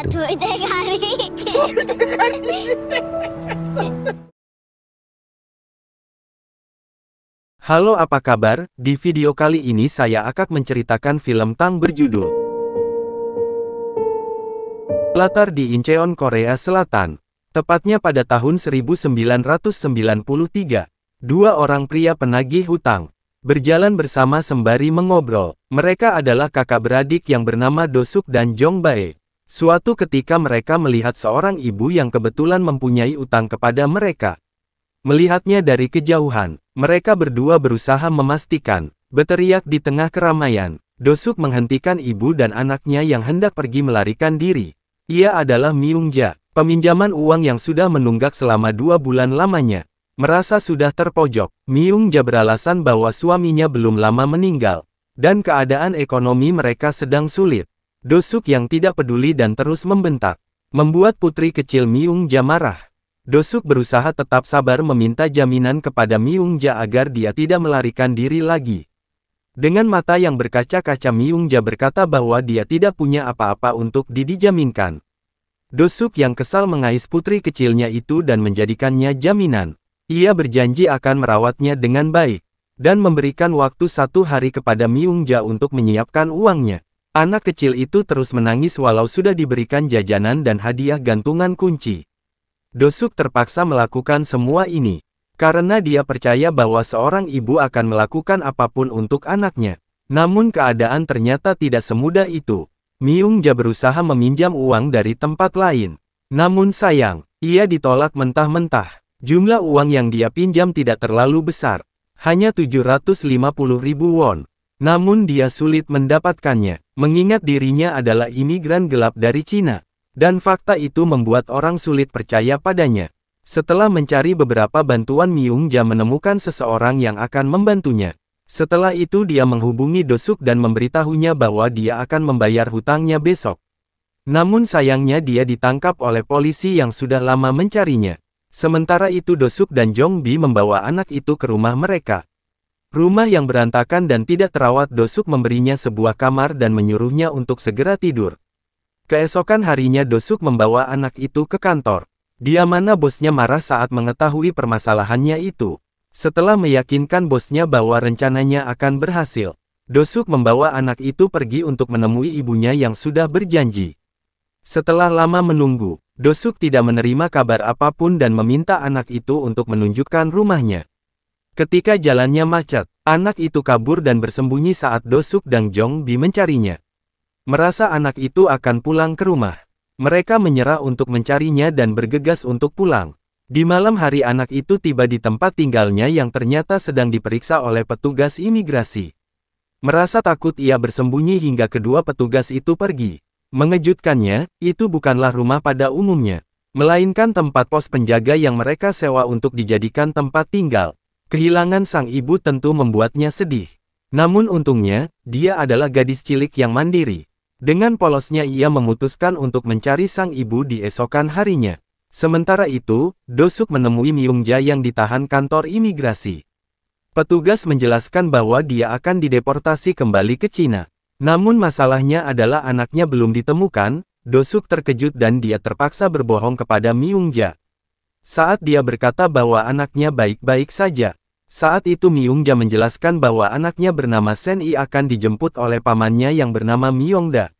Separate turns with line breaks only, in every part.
Halo apa kabar, di video kali ini saya akan menceritakan film Tang berjudul Latar di Incheon, Korea Selatan. Tepatnya pada tahun 1993, dua orang pria penagih hutang berjalan bersama sembari mengobrol. Mereka adalah kakak beradik yang bernama Dosuk dan Jong Bae. Suatu ketika mereka melihat seorang ibu yang kebetulan mempunyai utang kepada mereka. Melihatnya dari kejauhan, mereka berdua berusaha memastikan, berteriak di tengah keramaian. Dosuk menghentikan ibu dan anaknya yang hendak pergi melarikan diri. Ia adalah Miungja, peminjaman uang yang sudah menunggak selama dua bulan lamanya. Merasa sudah terpojok, Miungja beralasan bahwa suaminya belum lama meninggal, dan keadaan ekonomi mereka sedang sulit. Dosuk yang tidak peduli dan terus membentak. Membuat putri kecil Ja marah. Dosuk berusaha tetap sabar meminta jaminan kepada Miung Ja agar dia tidak melarikan diri lagi. Dengan mata yang berkaca-kaca Miung Ja berkata bahwa dia tidak punya apa-apa untuk didijaminkan. Dosuk yang kesal mengais putri kecilnya itu dan menjadikannya jaminan. Ia berjanji akan merawatnya dengan baik, dan memberikan waktu satu hari kepada Miung Ja untuk menyiapkan uangnya. Anak kecil itu terus menangis walau sudah diberikan jajanan dan hadiah gantungan kunci. Dosuk terpaksa melakukan semua ini, karena dia percaya bahwa seorang ibu akan melakukan apapun untuk anaknya. Namun keadaan ternyata tidak semudah itu. Miungja berusaha meminjam uang dari tempat lain. Namun sayang, ia ditolak mentah-mentah. Jumlah uang yang dia pinjam tidak terlalu besar. Hanya 750 ribu won. Namun dia sulit mendapatkannya, mengingat dirinya adalah imigran gelap dari Cina. Dan fakta itu membuat orang sulit percaya padanya. Setelah mencari beberapa bantuan Miung Ja menemukan seseorang yang akan membantunya. Setelah itu dia menghubungi Dosuk dan memberitahunya bahwa dia akan membayar hutangnya besok. Namun sayangnya dia ditangkap oleh polisi yang sudah lama mencarinya. Sementara itu Dosuk dan Jong Jongbi membawa anak itu ke rumah mereka. Rumah yang berantakan dan tidak terawat Dosuk memberinya sebuah kamar dan menyuruhnya untuk segera tidur. Keesokan harinya Dosuk membawa anak itu ke kantor. Dia mana bosnya marah saat mengetahui permasalahannya itu. Setelah meyakinkan bosnya bahwa rencananya akan berhasil, Dosuk membawa anak itu pergi untuk menemui ibunya yang sudah berjanji. Setelah lama menunggu, Dosuk tidak menerima kabar apapun dan meminta anak itu untuk menunjukkan rumahnya. Ketika jalannya macet, anak itu kabur dan bersembunyi saat Dosuk dan Jong Bi mencarinya. Merasa anak itu akan pulang ke rumah. Mereka menyerah untuk mencarinya dan bergegas untuk pulang. Di malam hari anak itu tiba di tempat tinggalnya yang ternyata sedang diperiksa oleh petugas imigrasi. Merasa takut ia bersembunyi hingga kedua petugas itu pergi. Mengejutkannya, itu bukanlah rumah pada umumnya, melainkan tempat pos penjaga yang mereka sewa untuk dijadikan tempat tinggal. Kehilangan sang ibu tentu membuatnya sedih. Namun untungnya, dia adalah gadis cilik yang mandiri. Dengan polosnya ia memutuskan untuk mencari sang ibu di esokan harinya. Sementara itu, Dosuk menemui Miungja yang ditahan kantor imigrasi. Petugas menjelaskan bahwa dia akan dideportasi kembali ke Cina. Namun masalahnya adalah anaknya belum ditemukan, Dosuk terkejut dan dia terpaksa berbohong kepada Miungja. Saat dia berkata bahwa anaknya baik-baik saja, saat itu Miungja menjelaskan bahwa anaknya bernama Sen I akan dijemput oleh pamannya yang bernama Myongda.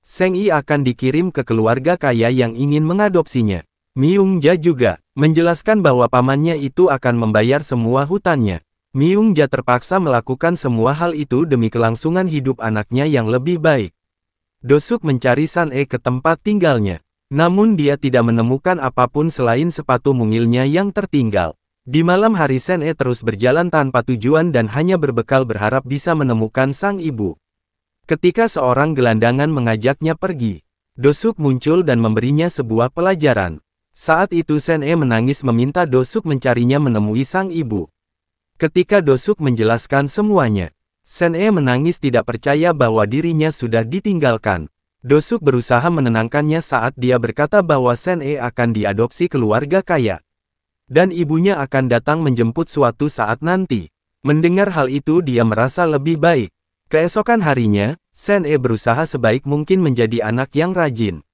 Seng I akan dikirim ke keluarga kaya yang ingin mengadopsinya. Miungja juga menjelaskan bahwa pamannya itu akan membayar semua hutannya. Miungja terpaksa melakukan semua hal itu demi kelangsungan hidup anaknya yang lebih baik. Dosuk mencari San E ke tempat tinggalnya. Namun dia tidak menemukan apapun selain sepatu mungilnya yang tertinggal. Di malam hari Sen E terus berjalan tanpa tujuan dan hanya berbekal berharap bisa menemukan sang ibu. Ketika seorang gelandangan mengajaknya pergi, Dosuk muncul dan memberinya sebuah pelajaran. Saat itu Sen E menangis meminta Dosuk mencarinya menemui sang ibu. Ketika Dosuk menjelaskan semuanya, Sen E menangis tidak percaya bahwa dirinya sudah ditinggalkan. Dosuk berusaha menenangkannya saat dia berkata bahwa Sen E akan diadopsi keluarga kaya. Dan ibunya akan datang menjemput suatu saat nanti. Mendengar hal itu dia merasa lebih baik. Keesokan harinya, Sen E berusaha sebaik mungkin menjadi anak yang rajin.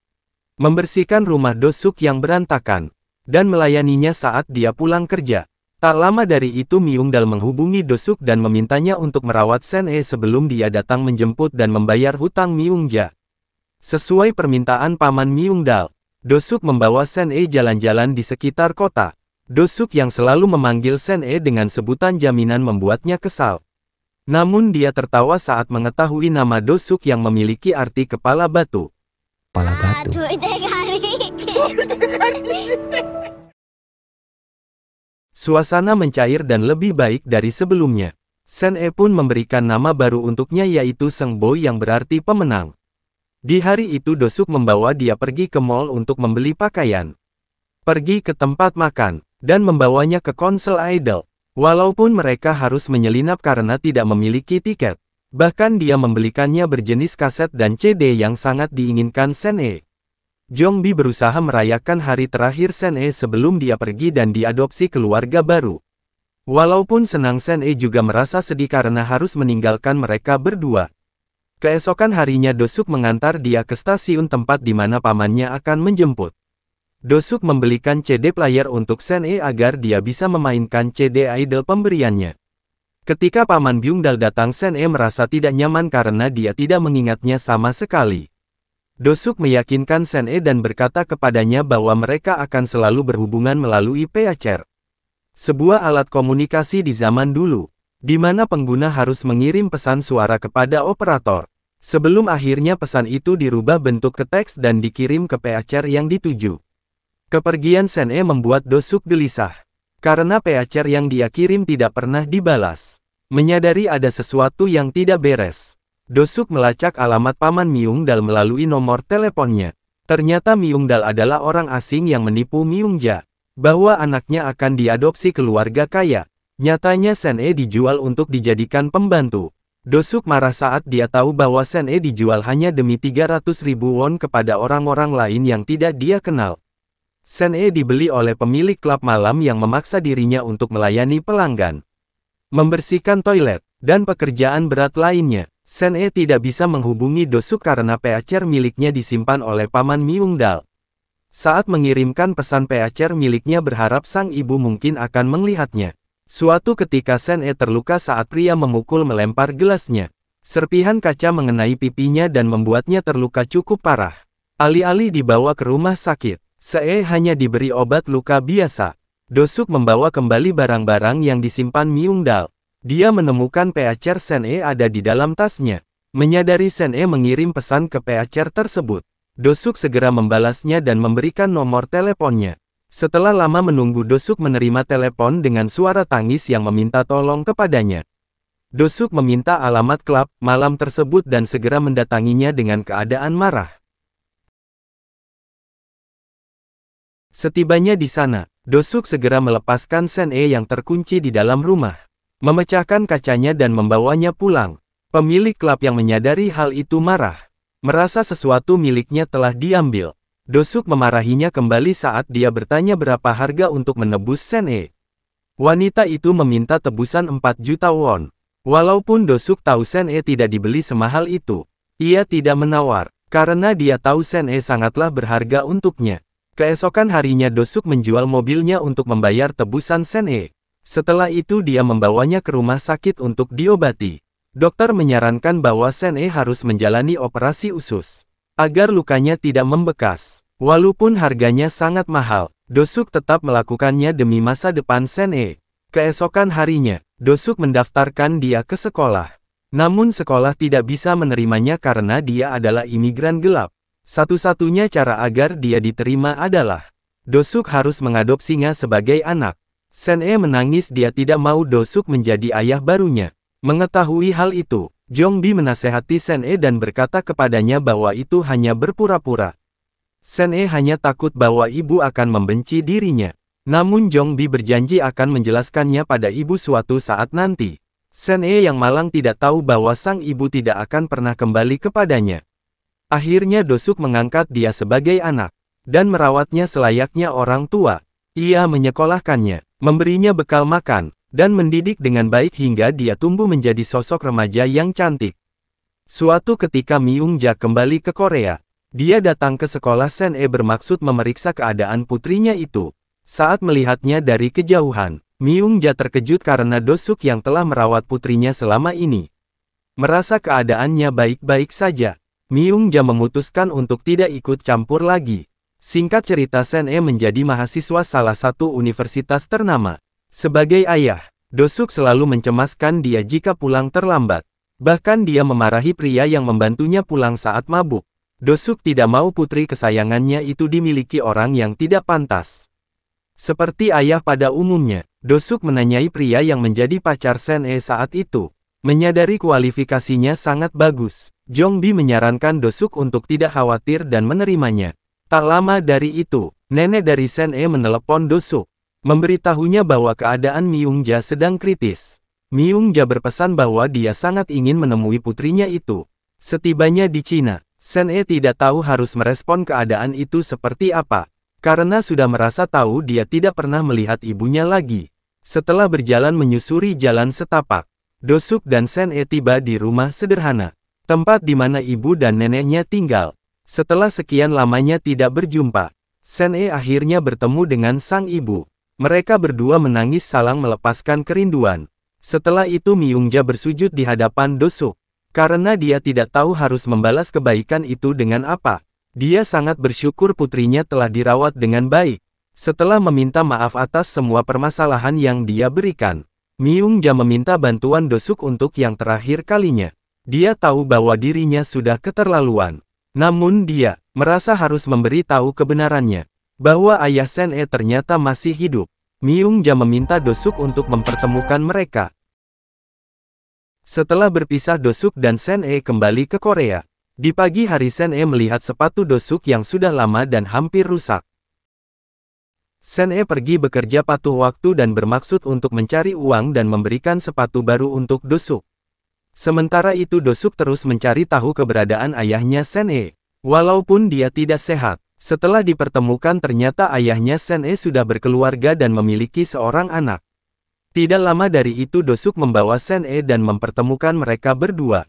Membersihkan rumah dosuk yang berantakan. Dan melayaninya saat dia pulang kerja. Tak lama dari itu Miung Dal menghubungi Dosuk dan memintanya untuk merawat Sen E sebelum dia datang menjemput dan membayar hutang Miungja. Sesuai permintaan paman Miungdal, Dosuk membawa Sen E jalan-jalan di sekitar kota. Dosuk yang selalu memanggil Sen-e dengan sebutan jaminan membuatnya kesal. Namun dia tertawa saat mengetahui nama Dosuk yang memiliki arti kepala batu. Kepala batu. Suasana mencair dan lebih baik dari sebelumnya. Sen-e pun memberikan nama baru untuknya yaitu Seng Bo yang berarti pemenang. Di hari itu Dosuk membawa dia pergi ke mall untuk membeli pakaian. Pergi ke tempat makan dan membawanya ke konsel idol. Walaupun mereka harus menyelinap karena tidak memiliki tiket, bahkan dia membelikannya berjenis kaset dan CD yang sangat diinginkan Sen-e. Jongbi berusaha merayakan hari terakhir Sen-e sebelum dia pergi dan diadopsi keluarga baru. Walaupun senang Sen-e juga merasa sedih karena harus meninggalkan mereka berdua. Keesokan harinya Dosuk mengantar dia ke stasiun tempat di mana pamannya akan menjemput. Dosuk membelikan CD player untuk Sen-e agar dia bisa memainkan CD idol pemberiannya. Ketika Paman Byungdal datang Sen-e merasa tidak nyaman karena dia tidak mengingatnya sama sekali. Dosuk meyakinkan Sen-e dan berkata kepadanya bahwa mereka akan selalu berhubungan melalui PHR. E Sebuah alat komunikasi di zaman dulu, di mana pengguna harus mengirim pesan suara kepada operator. Sebelum akhirnya pesan itu dirubah bentuk ke teks dan dikirim ke PHR e yang dituju. Kepergian Sen E membuat Dosuk gelisah. Karena peacer yang dia kirim tidak pernah dibalas. Menyadari ada sesuatu yang tidak beres. Dosuk melacak alamat Paman Miung Dal melalui nomor teleponnya. Ternyata Miung Dal adalah orang asing yang menipu Miung Ja. Bahwa anaknya akan diadopsi keluarga kaya. Nyatanya Sen E dijual untuk dijadikan pembantu. Dosuk marah saat dia tahu bahwa Sen E dijual hanya demi 300 ribu won kepada orang-orang lain yang tidak dia kenal. Sen E dibeli oleh pemilik klub malam yang memaksa dirinya untuk melayani pelanggan. Membersihkan toilet, dan pekerjaan berat lainnya, Sen E tidak bisa menghubungi Dosu karena PACR e miliknya disimpan oleh Paman Miungdal. Saat mengirimkan pesan PACR e miliknya berharap sang ibu mungkin akan melihatnya. Suatu ketika Sen E terluka saat pria memukul melempar gelasnya. Serpihan kaca mengenai pipinya dan membuatnya terluka cukup parah. Alih-alih dibawa ke rumah sakit, Sae hanya diberi obat luka biasa. Dosuk membawa kembali barang-barang yang disimpan Myung Dal. Dia menemukan Pacer Sen-e ada di dalam tasnya. Menyadari Sen-e mengirim pesan ke Pacer tersebut. Dosuk segera membalasnya dan memberikan nomor teleponnya. Setelah lama menunggu Dosuk menerima telepon dengan suara tangis yang meminta tolong kepadanya. Dosuk meminta alamat klub malam tersebut dan segera mendatanginya dengan keadaan marah. Setibanya di sana, Dosuk segera melepaskan Sen E yang terkunci di dalam rumah. Memecahkan kacanya dan membawanya pulang. Pemilik klub yang menyadari hal itu marah. Merasa sesuatu miliknya telah diambil. Dosuk memarahinya kembali saat dia bertanya berapa harga untuk menebus Sen E. Wanita itu meminta tebusan 4 juta won. Walaupun Dosuk tahu Sen E tidak dibeli semahal itu, ia tidak menawar, karena dia tahu Sen E sangatlah berharga untuknya. Keesokan harinya Dosuk menjual mobilnya untuk membayar tebusan Sen E. Setelah itu dia membawanya ke rumah sakit untuk diobati. Dokter menyarankan bahwa Sen E harus menjalani operasi usus. Agar lukanya tidak membekas. Walaupun harganya sangat mahal, Dosuk tetap melakukannya demi masa depan Sen E. Keesokan harinya, Dosuk mendaftarkan dia ke sekolah. Namun sekolah tidak bisa menerimanya karena dia adalah imigran gelap. Satu-satunya cara agar dia diterima adalah Dosuk harus mengadopsinya sebagai anak. Sen E menangis dia tidak mau Dosuk menjadi ayah barunya. Mengetahui hal itu, Jong Bi menasehati Sen E dan berkata kepadanya bahwa itu hanya berpura-pura. Sen E hanya takut bahwa ibu akan membenci dirinya. Namun Jong Bi berjanji akan menjelaskannya pada ibu suatu saat nanti. Sen E yang malang tidak tahu bahwa sang ibu tidak akan pernah kembali kepadanya. Akhirnya Dosuk mengangkat dia sebagai anak, dan merawatnya selayaknya orang tua. Ia menyekolahkannya, memberinya bekal makan, dan mendidik dengan baik hingga dia tumbuh menjadi sosok remaja yang cantik. Suatu ketika Miungja Ja kembali ke Korea, dia datang ke sekolah Sen E bermaksud memeriksa keadaan putrinya itu. Saat melihatnya dari kejauhan, Miungja Ja terkejut karena Dosuk yang telah merawat putrinya selama ini. Merasa keadaannya baik-baik saja, Miung Ja memutuskan untuk tidak ikut campur lagi. Singkat cerita Sen E menjadi mahasiswa salah satu universitas ternama. Sebagai ayah, Dosuk selalu mencemaskan dia jika pulang terlambat. Bahkan dia memarahi pria yang membantunya pulang saat mabuk. Dosuk tidak mau putri kesayangannya itu dimiliki orang yang tidak pantas. Seperti ayah pada umumnya, Dosuk menanyai pria yang menjadi pacar Sen E saat itu. Menyadari kualifikasinya sangat bagus, Jong Bi menyarankan Dosuk untuk tidak khawatir dan menerimanya. Tak lama dari itu, nenek dari Sen E menelepon Dosuk. Memberitahunya bahwa keadaan Myungja sedang kritis. Myungja berpesan bahwa dia sangat ingin menemui putrinya itu. Setibanya di Cina, Sen E tidak tahu harus merespon keadaan itu seperti apa. Karena sudah merasa tahu dia tidak pernah melihat ibunya lagi. Setelah berjalan menyusuri jalan setapak, Dosuk dan Sen E tiba di rumah sederhana. Tempat di mana ibu dan neneknya tinggal. Setelah sekian lamanya tidak berjumpa, Sen-e akhirnya bertemu dengan sang ibu. Mereka berdua menangis salang melepaskan kerinduan. Setelah itu Miungja bersujud di hadapan Dosuk. Karena dia tidak tahu harus membalas kebaikan itu dengan apa. Dia sangat bersyukur putrinya telah dirawat dengan baik. Setelah meminta maaf atas semua permasalahan yang dia berikan, Miungja meminta bantuan Dosuk untuk yang terakhir kalinya. Dia tahu bahwa dirinya sudah keterlaluan. Namun dia, merasa harus memberi tahu kebenarannya. Bahwa ayah Sen E ternyata masih hidup. Miungja Ja meminta Dosuk untuk mempertemukan mereka. Setelah berpisah Dosuk dan Sen E kembali ke Korea. Di pagi hari Sen E melihat sepatu Dosuk yang sudah lama dan hampir rusak. Sen E pergi bekerja patuh waktu dan bermaksud untuk mencari uang dan memberikan sepatu baru untuk Dosuk. Sementara itu Dosuk terus mencari tahu keberadaan ayahnya Sen'e. Walaupun dia tidak sehat, setelah dipertemukan ternyata ayahnya Sen'e sudah berkeluarga dan memiliki seorang anak. Tidak lama dari itu Dosuk membawa Sen'e dan mempertemukan mereka berdua.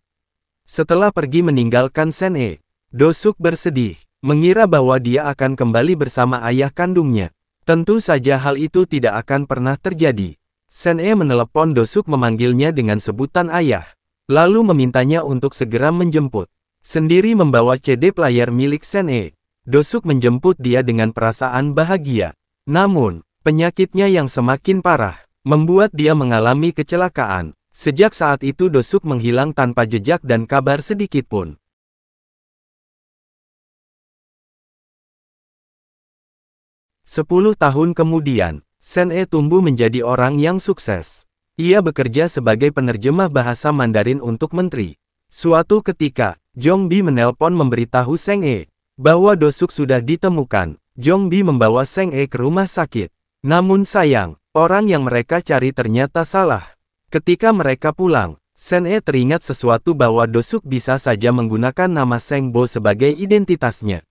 Setelah pergi meninggalkan Sen'e, Dosuk bersedih, mengira bahwa dia akan kembali bersama ayah kandungnya. Tentu saja hal itu tidak akan pernah terjadi. Sen'e menelepon Dosuk memanggilnya dengan sebutan ayah. Lalu memintanya untuk segera menjemput. Sendiri membawa CD player milik Sen-e. Dosuk menjemput dia dengan perasaan bahagia. Namun, penyakitnya yang semakin parah, membuat dia mengalami kecelakaan. Sejak saat itu Dosuk menghilang tanpa jejak dan kabar sedikitpun. Sepuluh tahun kemudian, Sen-e tumbuh menjadi orang yang sukses. Ia bekerja sebagai penerjemah bahasa Mandarin untuk menteri. Suatu ketika, Jong Bi menelpon memberitahu Seng E bahwa Dosuk sudah ditemukan. Jong Bi membawa Seng E ke rumah sakit. Namun sayang, orang yang mereka cari ternyata salah. Ketika mereka pulang, Seng E teringat sesuatu bahwa Dosuk bisa saja menggunakan nama Seng Bo sebagai identitasnya.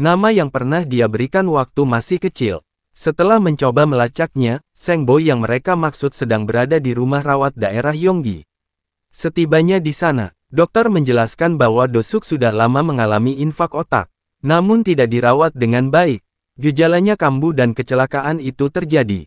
Nama yang pernah dia berikan waktu masih kecil. Setelah mencoba melacaknya, Seng Bo yang mereka maksud sedang berada di rumah rawat daerah Yonggi. Setibanya di sana, dokter menjelaskan bahwa Dosuk sudah lama mengalami infak otak, namun tidak dirawat dengan baik. Gejalanya kambuh dan kecelakaan itu terjadi.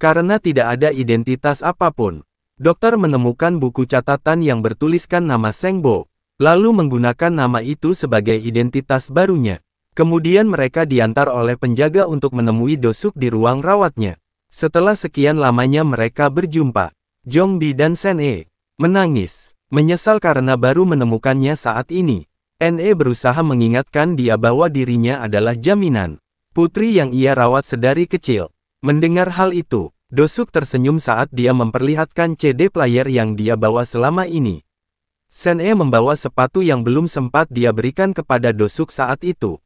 Karena tidak ada identitas apapun, dokter menemukan buku catatan yang bertuliskan nama Seng Bo, lalu menggunakan nama itu sebagai identitas barunya. Kemudian mereka diantar oleh penjaga untuk menemui Dosuk di ruang rawatnya. Setelah sekian lamanya mereka berjumpa. Jong Jongbi dan Sen-e menangis, menyesal karena baru menemukannya saat ini. Ne berusaha mengingatkan dia bahwa dirinya adalah jaminan. Putri yang ia rawat sedari kecil. Mendengar hal itu, Dosuk tersenyum saat dia memperlihatkan CD player yang dia bawa selama ini. Sen-e membawa sepatu yang belum sempat dia berikan kepada Dosuk saat itu.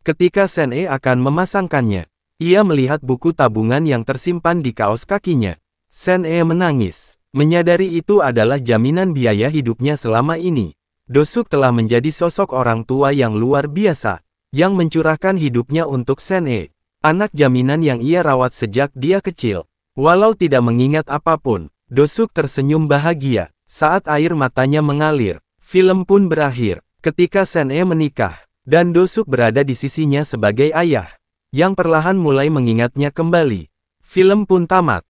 Ketika Sen-e akan memasangkannya, ia melihat buku tabungan yang tersimpan di kaos kakinya. Sen-e menangis. Menyadari itu adalah jaminan biaya hidupnya selama ini. Dosuk telah menjadi sosok orang tua yang luar biasa, yang mencurahkan hidupnya untuk Sen-e, anak jaminan yang ia rawat sejak dia kecil. Walau tidak mengingat apapun, Dosuk tersenyum bahagia saat air matanya mengalir. Film pun berakhir ketika Sen-e menikah. Dan Dosuk berada di sisinya sebagai ayah, yang perlahan mulai mengingatnya kembali. Film pun tamat.